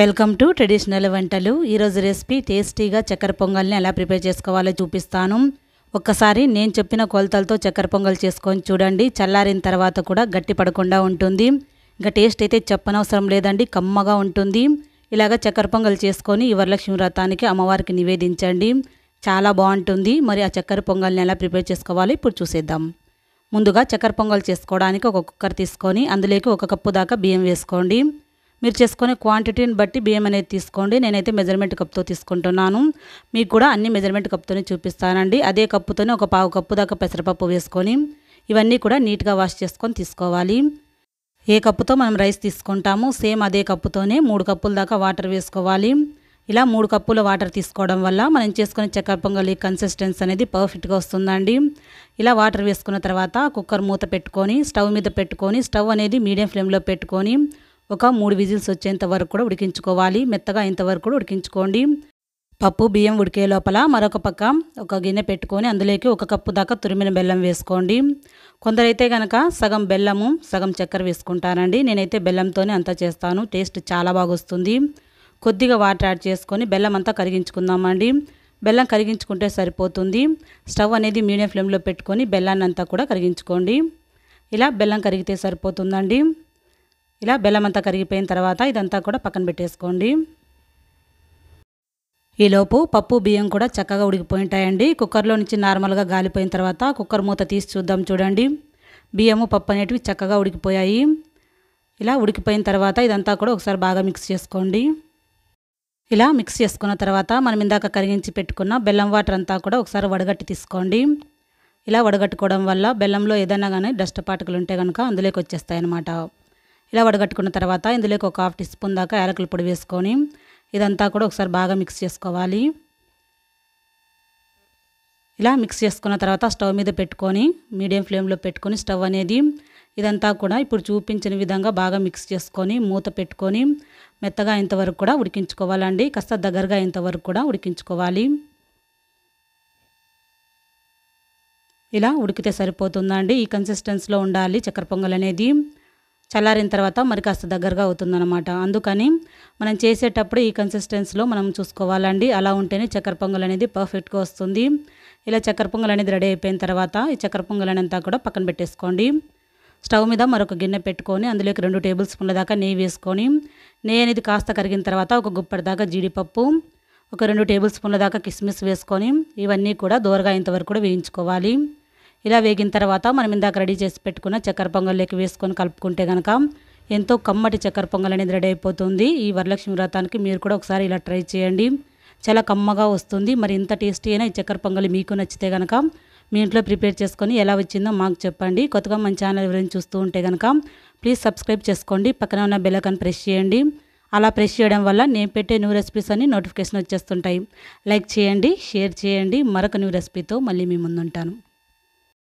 welcome to traditional వంటలు ఈరోజు recipe టేస్టీగా చక్కెర పొంగల్ని ఎలా ప్రిపేర్ చేసుకోవాలో చూపిస్తాను ఒక్కసారి నేను చెప్పిన కొలతలతో చక్కెర పొంగల్ చేసుకొని చూడండి చల్లారిన తర్వాత కూడా గట్టి పడకుండా ఉంటుంది ఇంకా టేస్ట్ అయితే చెప్పనవసరం లేదండి కమ్మగా ఉంటుంది ఇలాగ చక్కెర పొంగల్ చేసుకొని ఈ వరలక్ష్మి వ్రతానికి అమ్మవారికి నివేదించండి చాలా బాగుంటుంది మరి ఆ చక్కెర పొంగల్ని ఎలా ప్రిపేర్ చేసుకోవాలి ఇప్పుడు చూసేద్దాం ముందుగా చక్కెర పొంగల్ చేసుకోవడానికి ఒక కుక్కర్ తీసుకొని అందులోకి ఒక కప్పు దాకా బియ్యం వేసుకోండి మీరు చేసుకునే క్వాంటిటీని బట్టి బియ్యం అనేది తీసుకోండి నేనైతే మెజర్మెంట్ కప్తో తీసుకుంటున్నాను మీకు కూడా అన్ని మెజర్మెంట్ కప్తోనే చూపిస్తానండి అదే కప్పుతోనే ఒక పావు కప్పు దాకా పెసరపప్పు వేసుకొని ఇవన్నీ కూడా నీట్గా వాష్ చేసుకొని తీసుకోవాలి ఏ కప్పుతో మనం రైస్ తీసుకుంటాము సేమ్ అదే కప్పుతోనే మూడు కప్పుల దాకా వాటర్ వేసుకోవాలి ఇలా మూడు కప్పుల వాటర్ తీసుకోవడం వల్ల మనం చేసుకునే చక్కెర పొంగలి కన్సిస్టెన్స్ అనేది పర్ఫెక్ట్గా వస్తుందండి ఇలా వాటర్ వేసుకున్న తర్వాత కుక్కర్ మూత పెట్టుకొని స్టవ్ మీద పెట్టుకొని స్టవ్ అనేది మీడియం ఫ్లేమ్లో పెట్టుకొని ఒక మూడు విజిల్స్ వచ్చేంత వరకు కూడా ఉడికించుకోవాలి మెత్తగా ఇంతవరకు కూడా ఉడికించుకోండి పప్పు బియ్యం ఉడికే లోపల మరొక పక్క ఒక గిన్నె పెట్టుకొని అందులోకి ఒక కప్పు దాకా తురిమిన బెల్లం వేసుకోండి కొందరైతే కనుక సగం బెల్లము సగం చక్కెర వేసుకుంటానండి నేనైతే బెల్లంతోనే అంతా చేస్తాను టేస్ట్ చాలా బాగా వస్తుంది కొద్దిగా వాటర్ యాడ్ చేసుకొని బెల్లం అంతా కరిగించుకుందామండి బెల్లం కరిగించుకుంటే సరిపోతుంది స్టవ్ అనేది మీడియం ఫ్లేమ్లో పెట్టుకొని బెల్లాన్ని అంతా కూడా కరిగించుకోండి ఇలా బెల్లం కరిగితే సరిపోతుందండి ఇలా బెల్లం అంతా కరిగిపోయిన తర్వాత ఇదంతా కూడా పక్కన పెట్టేసుకోండి ఈలోపు పప్పు బియ్యం కూడా చక్కగా ఉడికిపోయి ఉంటాయండి కుక్కర్లో నుంచి నార్మల్గా గాలిపోయిన తర్వాత కుక్కర్ మూత తీసి చూద్దాం చూడండి బియ్యము పప్పు అనేటివి చక్కగా ఉడికిపోయాయి ఇలా ఉడికిపోయిన తర్వాత ఇదంతా కూడా ఒకసారి బాగా మిక్స్ చేసుకోండి ఇలా మిక్స్ చేసుకున్న తర్వాత మనం ఇందాక కరిగించి పెట్టుకున్న బెల్లం వాటర్ అంతా కూడా ఒకసారి వడగట్టి తీసుకోండి ఇలా వడగట్టుకోవడం వల్ల బెల్లంలో ఏదైనా కానీ డస్ట్ పాటకలు ఉంటే కనుక అందులోకి వచ్చేస్తాయి అన్నమాట ఇలా వడగట్టుకున్న తర్వాత ఇందులోకి ఒక హాఫ్ టీ స్పూన్ దాకా యాలకుల పొడి వేసుకొని ఇదంతా కూడా ఒకసారి బాగా మిక్స్ చేసుకోవాలి ఇలా మిక్స్ చేసుకున్న తర్వాత స్టవ్ మీద పెట్టుకొని మీడియం ఫ్లేమ్లో పెట్టుకొని స్టవ్ అనేది ఇదంతా కూడా ఇప్పుడు చూపించిన విధంగా బాగా మిక్స్ చేసుకొని మూత పెట్టుకొని మెత్తగా ఇంతవరకు కూడా ఉడికించుకోవాలండి కాస్త దగ్గరగా ఇంతవరకు కూడా ఉడికించుకోవాలి ఇలా ఉడికితే సరిపోతుందండి ఈ కన్సిస్టెన్సీలో ఉండాలి చక్కెర పొంగల్ అనేది చల్లారిన తర్వాత మరి కాస్త దగ్గరగా అవుతుందన్నమాట అందుకని మనం చేసేటప్పుడు ఈ కన్సిస్టెన్సీలో మనం చూసుకోవాలండి అలా ఉంటేనే చక్కెర పొంగల్ అనేది పర్ఫెక్ట్గా వస్తుంది ఇలా చక్కెర పొంగల్ అనేది రెడీ అయిపోయిన తర్వాత ఈ చక్కెర పొంగల్ అనేది కూడా పక్కన పెట్టేసుకోండి స్టవ్ మీద మరొక గిన్నె పెట్టుకొని అందులోకి రెండు టేబుల్ స్పూన్ల దాకా నెయ్యి వేసుకొని నెయ్యి అనేది కాస్త కరిగిన తర్వాత ఒక గుప్పటి దాకా జీడిపప్పు ఒక రెండు టేబుల్ స్పూన్ల దాకా కిస్మిస్ వేసుకొని ఇవన్నీ కూడా దూరగా అయినంత కూడా వేయించుకోవాలి ఇలా వేగిన తర్వాత మనం ఇందాక రెడీ చేసి పెట్టుకున్న చక్కెర పొంగల్లోకి వేసుకొని కలుపుకుంటే కనుక ఎంతో కమ్మటి చక్కెర పొంగల్ అనేది రెడీ అయిపోతుంది ఈ వరలక్ష్మి వ్రతానికి మీరు కూడా ఒకసారి ఇలా ట్రై చేయండి చాలా కమ్మగా వస్తుంది మరి ఇంత టేస్టీ అయినా ఈ చక్కెర పొంగలి మీకు నచ్చితే కనుక మీ ఇంట్లో ప్రిపేర్ చేసుకొని ఎలా వచ్చిందో మాకు చెప్పండి కొత్తగా మన ఛానల్ గురించి చూస్తూ ఉంటే కనుక ప్లీజ్ సబ్స్క్రైబ్ చేసుకోండి పక్కన ఉన్న బెల్లకన్ ప్రెస్ చేయండి అలా ప్రెస్ చేయడం వల్ల నేను పెట్టే న్యూ రెసిపీస్ అన్ని నోటిఫికేషన్ వచ్చేస్తుంటాయి లైక్ చేయండి షేర్ చేయండి మరొక న్యూ రెసిపీతో మళ్ళీ మీ ముందుంటాను